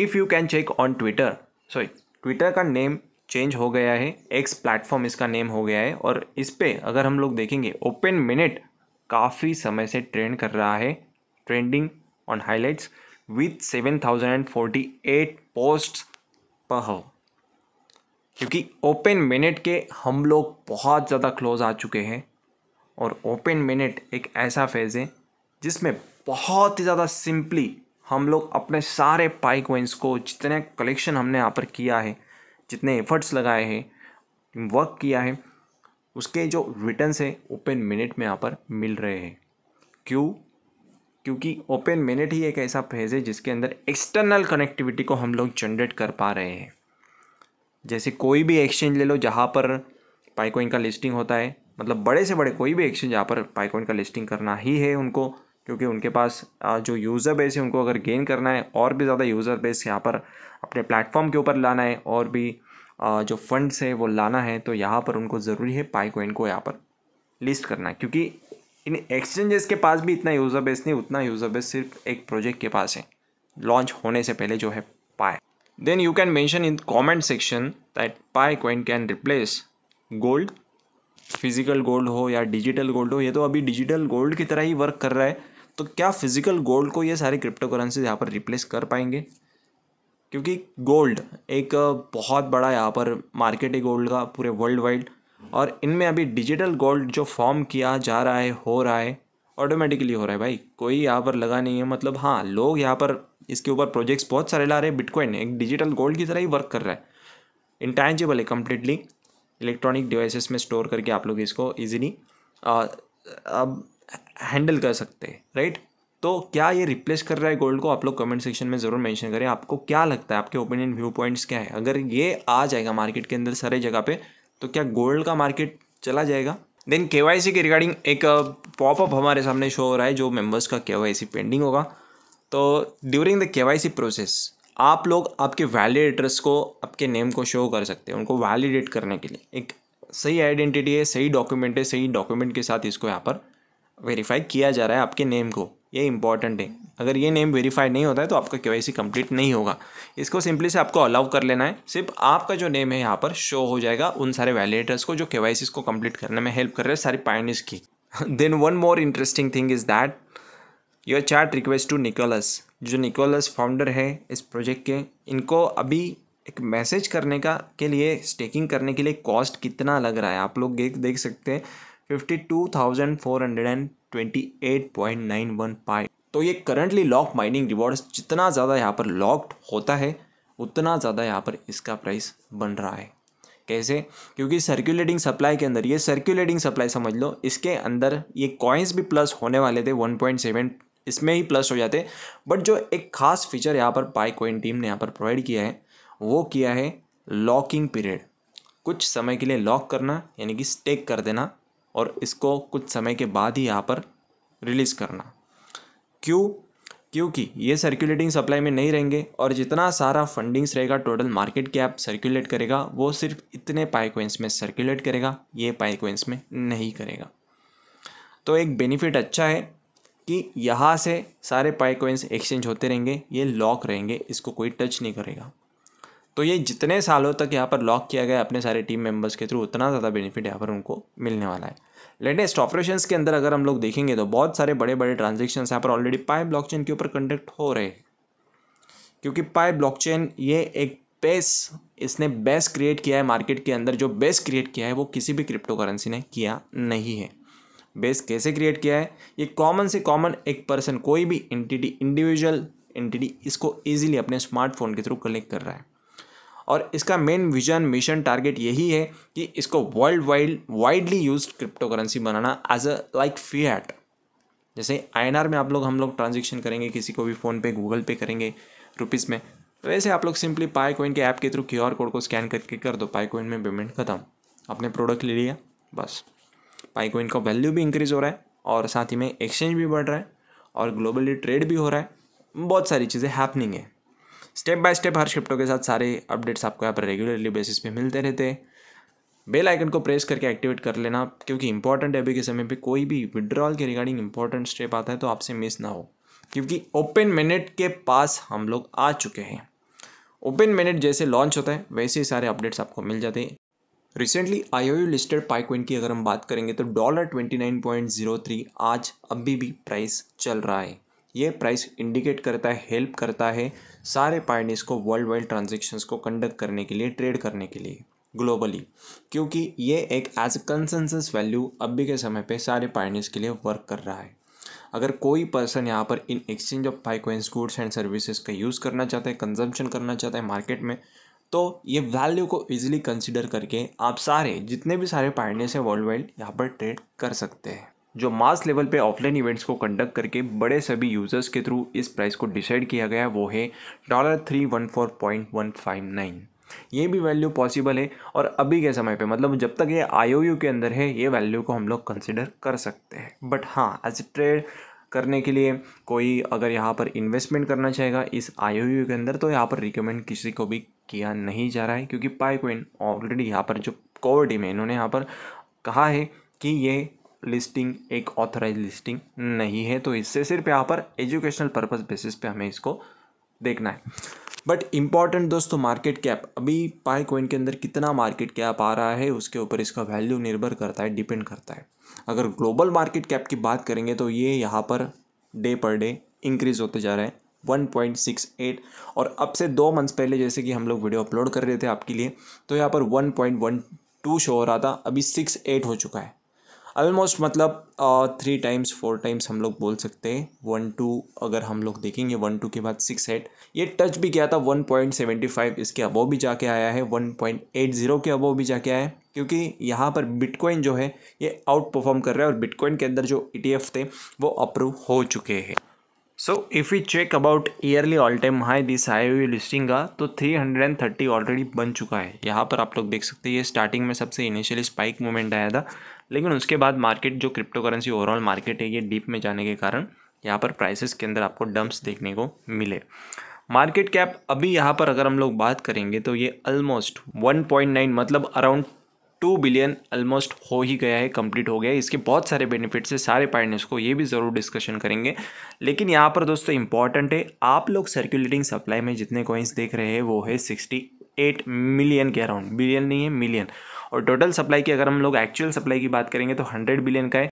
if you can check on Twitter sorry Twitter का name change हो गया है एक्स प्लेटफॉर्म इसका नेम हो गया है और इस पर अगर हम लोग देखेंगे ओपन मिनट काफ़ी समय से ट्रेंड कर रहा है trending on highlights with seven thousand and forty eight post पर हव क्योंकि ओपन मिनट के हम लोग बहुत ज़्यादा क्लोज आ चुके हैं और ओपन मिनट एक ऐसा फेज़ है जिसमें बहुत ही ज़्यादा सिंपली हम लोग अपने सारे पाई कोइंस को जितने कलेक्शन हमने यहाँ पर किया है जितने एफर्ट्स लगाए हैं वर्क किया है उसके जो रिटर्न्स है ओपन मिनट में यहाँ पर मिल रहे हैं क्यों क्योंकि ओपन मिनट ही एक ऐसा फेज है जिसके अंदर एक्सटर्नल कनेक्टिविटी को हम लोग जनरेट कर पा रहे हैं जैसे कोई भी एक्सचेंज ले लो जहाँ पर पाइकोइन का लिस्टिंग होता है मतलब बड़े से बड़े कोई भी एक्सचेंज यहाँ पर पाइकोइन का लिस्टिंग करना ही है उनको क्योंकि उनके पास जो यूज़र बेस है उनको अगर गेन करना है और भी ज़्यादा यूज़र बेस यहाँ पर अपने प्लेटफॉर्म के ऊपर लाना है और भी जो फंड्स है वो लाना है तो यहाँ पर उनको ज़रूरी है पाई कोइन को यहाँ पर लिस्ट करना क्योंकि इन एक्सचेंजेस के पास भी इतना यूज़र बेस नहीं उतना यूज़र बेस सिर्फ एक प्रोजेक्ट के पास है लॉन्च होने से पहले जो है Pi then you can mention in comment section that Pi coin can replace gold physical gold हो या डिजिटल गोल्ड हो ये तो अभी डिजिटल गोल्ड की तरह ही वर्क कर रहा है तो क्या फिजिकल गोल्ड को ये सारे क्रिप्टो करेंसी यहाँ पर रिप्लेस कर पाएंगे क्योंकि गोल्ड एक बहुत बड़ा यहाँ पर मार्केट है गोल्ड का पूरे वर्ल्ड वाइड और इनमें अभी डिजिटल गोल्ड जो फॉर्म किया जा रहा है हो रहा है ऑटोमेटिकली हो रहा है भाई कोई यहाँ पर लगा नहीं है मतलब हाँ लोग यहाँ पर इसके ऊपर प्रोजेक्ट्स बहुत सारे ला रहे हैं बिटकॉइन एक डिजिटल गोल्ड की तरह ही वर्क कर रहा है इंटैंजिबल है कम्प्लीटली इलेक्ट्रॉनिक डिवाइसेस में स्टोर करके आप लोग इसको ईजिली अब हैंडल कर सकते हैं राइट तो क्या ये रिप्लेस कर रहा है गोल्ड को आप लोग कमेंट सेक्शन में ज़रूर मेंशन करें आपको क्या लगता है आपके ओपिनियन व्यू पॉइंट्स क्या है अगर ये आ जाएगा मार्केट के अंदर सारे जगह पे तो क्या गोल्ड का मार्केट चला जाएगा देन के वाई सी के रिगार्डिंग एक पॉपअप uh, हमारे सामने शो हो रहा है जो मेम्बर्स का के वाई सी पेंडिंग होगा तो during the K Y C process आप लोग आपके वैलिड एड्रेस को आपके नेम को शो कर सकते हैं उनको वैलिडेट करने के लिए एक सही आइडेंटिटी है सही डॉक्यूमेंट है सही डॉक्यूमेंट के साथ इसको यहाँ पर वेरीफाई किया जा रहा है आपके नेम को ये इंपॉर्टेंट है अगर ये नेम वेरीफाई नहीं होता है तो आपका के वाई कंप्लीट नहीं होगा इसको सिंपली से आपको अलाउ कर लेना है सिर्फ आपका जो नेम है यहाँ पर शो हो जाएगा उन सारे वैलिडेटर्स को जो के वाई को कंप्लीट करने में हेल्प कर रहे हैं सारी पाइनिस की then one more interesting thing is that your chat request to Nicolas जो निकोलस फाउंडर है इस प्रोजेक्ट के इनको अभी एक मैसेज करने का के लिए स्टेकिंग करने के लिए कॉस्ट कितना लग रहा है आप लोग देख देख सकते हैं 52,428.91 पाई तो ये करंटली लॉक माइनिंग रिवॉर्ड जितना ज़्यादा यहाँ पर लॉक्ड होता है उतना ज़्यादा यहाँ पर इसका प्राइस बन रहा है कैसे क्योंकि सर्कुलेटिंग सप्लाई के अंदर ये सर्कुलेटिंग सप्लाई समझ लो इसके अंदर ये कॉइन्स भी प्लस होने वाले थे 1.7 इसमें ही प्लस हो जाते बट जो एक खास फीचर यहाँ पर पाई कॉइन टीम ने यहाँ पर प्रोवाइड किया है वो किया है लॉकिंग पीरियड कुछ समय के लिए लॉक करना यानी कि स्टेक कर देना और इसको कुछ समय के बाद ही यहाँ पर रिलीज़ करना क्यों क्योंकि ये सर्कुलेटिंग सप्लाई में नहीं रहेंगे और जितना सारा फंडिंग्स रहेगा टोटल मार्केट कैप सर्कुलेट करेगा वो सिर्फ इतने पाइकोइंस में सर्कुलेट करेगा ये पाइकोइंस में नहीं करेगा तो एक बेनिफिट अच्छा है कि यहाँ से सारे पाइकोइंस एक्सचेंज होते रहेंगे ये लॉक रहेंगे इसको कोई टच नहीं करेगा तो ये जितने सालों तक यहाँ पर लॉक किया गया अपने सारे टीम मेंबर्स के थ्रू उतना ज़्यादा बेनिफिट यहाँ पर उनको मिलने वाला है लेटेस्ट ऑपरेशन के अंदर अगर हम लोग देखेंगे तो बहुत सारे बड़े बड़े ट्रांजेक्शन यहाँ पर ऑलरेडी पाए ब्लॉकचेन के ऊपर कंडक्ट हो रहे हैं क्योंकि पाए ब्लॉकचेन ये एक बेस इसने बेस क्रिएट किया है मार्केट के अंदर जो बेस क्रिएट किया है वो किसी भी क्रिप्टो करेंसी ने किया नहीं है बेस कैसे क्रिएट किया है ये कॉमन से कॉमन एक पर्सन कोई भी एंटिटी इंडिविजुअल एंटिटी इसको ईजिली अपने स्मार्टफोन के थ्रू कलेक्ट कर रहा है और इसका मेन विजन मिशन टारगेट यही है कि इसको world wide widely use crypto currency बनाना एज अ लाइक फीएट जैसे आई में आप लोग हम लोग ट्रांजेक्शन करेंगे किसी को भी फ़ोनपे गूगल पे करेंगे रुपीज़ में वैसे आप लोग सिंपली पाई कोइन के ऐप के थ्रू क्यू कोड को स्कैन करके कर दो पाई कोइन में पेमेंट खत्म आपने प्रोडक्ट ले लिया बस पाई कोइन का वैल्यू भी इंक्रीज़ हो रहा है और साथ ही में एक्सचेंज भी बढ़ रहा है और ग्लोबली ट्रेड भी हो रहा है बहुत सारी चीज़ें हैपनिंग है स्टेप बाय स्टेप हर शिफ्टों के साथ सारे अपडेट्स आपको यहाँ पर रेगुलरली बेसिस पे मिलते रहते हैं बेल आइकन को प्रेस करके एक्टिवेट कर लेना क्योंकि इंपॉर्टेंट अभी के समय पे कोई भी विड्रॉल के रिगार्डिंग इंपॉर्टेंट स्टेप आता है तो आपसे मिस ना हो क्योंकि ओपन मिनट के पास हम लोग आ चुके हैं ओपन मिनट जैसे लॉन्च होता है वैसे ही सारे अपडेट्स आपको मिल जाते हैं recently I O U listed पाइकवेंट की अगर हम बात करेंगे तो dollar twenty nine point zero three आज अभी भी प्राइस चल रहा है ये प्राइस इंडिकेट करता है हेल्प करता है सारे पार्टीज को वर्ल्ड वाइड ट्रांजेक्शन्स को कंडक्ट करने के लिए ट्रेड करने के लिए ग्लोबली क्योंकि ये एक एज अ कंसेंसस वैल्यू अभी के समय पे सारे पार्टीज के लिए वर्क कर रहा है अगर कोई पर्सन यहाँ पर इन एक्सचेंज ऑफ फाइक्वेंस गुड्स एंड सर्विसेज का यूज़ करना चाहता है कंजम्पशन करना चाहता है मार्केट में तो ये वैल्यू को इजीली कंसिडर करके आप सारे जितने भी सारे पार्टनर्स हैं वर्ल्ड वाइड यहाँ पर ट्रेड कर सकते हैं जो मास लेवल पे ऑफलाइन इवेंट्स को कंडक्ट करके बड़े सभी यूज़र्स के थ्रू इस प्राइस को डिसाइड किया गया है वो है dollar three one four point one five nine ये भी वैल्यू पॉसिबल है और अभी के समय पे मतलब जब तक ये आई के अंदर है ये वैल्यू को हम लोग कंसिडर कर सकते हैं बट हाँ एज ए ट्रेड करने के लिए कोई अगर यहाँ पर इन्वेस्टमेंट करना चाहेगा इस आई के अंदर तो यहाँ पर रिकमेंड किसी को भी किया नहीं जा रहा है क्योंकि पाइकवेन ऑलरेडी यहाँ पर जो कोर टीम है इन्होंने यहाँ पर कहा है कि ये लिस्टिंग एक ऑथराइज लिस्टिंग नहीं है तो इससे सिर्फ यहाँ पर एजुकेशनल पर्पज़ बेसिस पे हमें इसको देखना है बट इम्पॉर्टेंट दोस्तों मार्केट कैप अभी पाई कॉइन के अंदर कितना मार्केट कैप आ रहा है उसके ऊपर इसका वैल्यू निर्भर करता है डिपेंड करता है अगर ग्लोबल मार्केट कैप की बात करेंगे तो ये यहाँ per day per day increase होते जा रहे हैं 1.68 और अब से दो मंथ्स पहले जैसे कि हम लोग वीडियो अपलोड कर रहे थे आपके लिए तो यहाँ पर 1.12 शो हो रहा था अभी 6.8 हो चुका है ऑलमोस्ट मतलब थ्री टाइम्स फोर टाइम्स हम लोग बोल सकते हैं वन टू अगर हम लोग देखेंगे वन टू के बाद सिक्स एट ये टच भी किया था वन पॉइंट सेवेंटी फाइव इसके अबोव भी जाके आया है वन पॉइंट एट ज़ीरो के अबोव भी जाके आया है क्योंकि यहाँ पर बिटकॉइन जो है ये आउट परफॉर्म कर रहा है और बिटकॉइन के अंदर जो ई e थे वो अप्रूव हो चुके हैं so if you check about yearly all time high this high हुई लिस्टिंग का तो three hundred and thirty already बन चुका है यहाँ पर आप लोग देख सकते हैं ये स्टार्टिंग में सबसे इनिशियली स्पाइक मोमेंट आया था लेकिन उसके बाद मार्केट जो क्रिप्टो करेंसी ओवरऑल मार्केट है ये डीप में जाने के कारण यहाँ पर प्राइसेस के अंदर आपको डम्प्स देखने को मिले मार्केट कैप अभी यहाँ पर अगर हम लोग बात करेंगे तो ये ऑलमोस्ट 1.9 मतलब अराउंड टू बिलियन ऑलमोस्ट हो ही गया है कंप्लीट हो गया है इसके बहुत सारे बेनिफिट्स है सारे पार्टनर्स को ये भी ज़रूर डिस्कशन करेंगे लेकिन यहाँ पर दोस्तों इंपॉर्टेंट है आप लोग सर्कुलेटिंग सप्लाई में जितने कॉइन्स देख रहे हैं वो है सिक्सटी एट मिलियन के अराउंड बिलियन नहीं है मिलियन और टोटल सप्लाई की अगर हम लोग एक्चुअल सप्लाई की बात करेंगे तो हंड्रेड बिलियन का है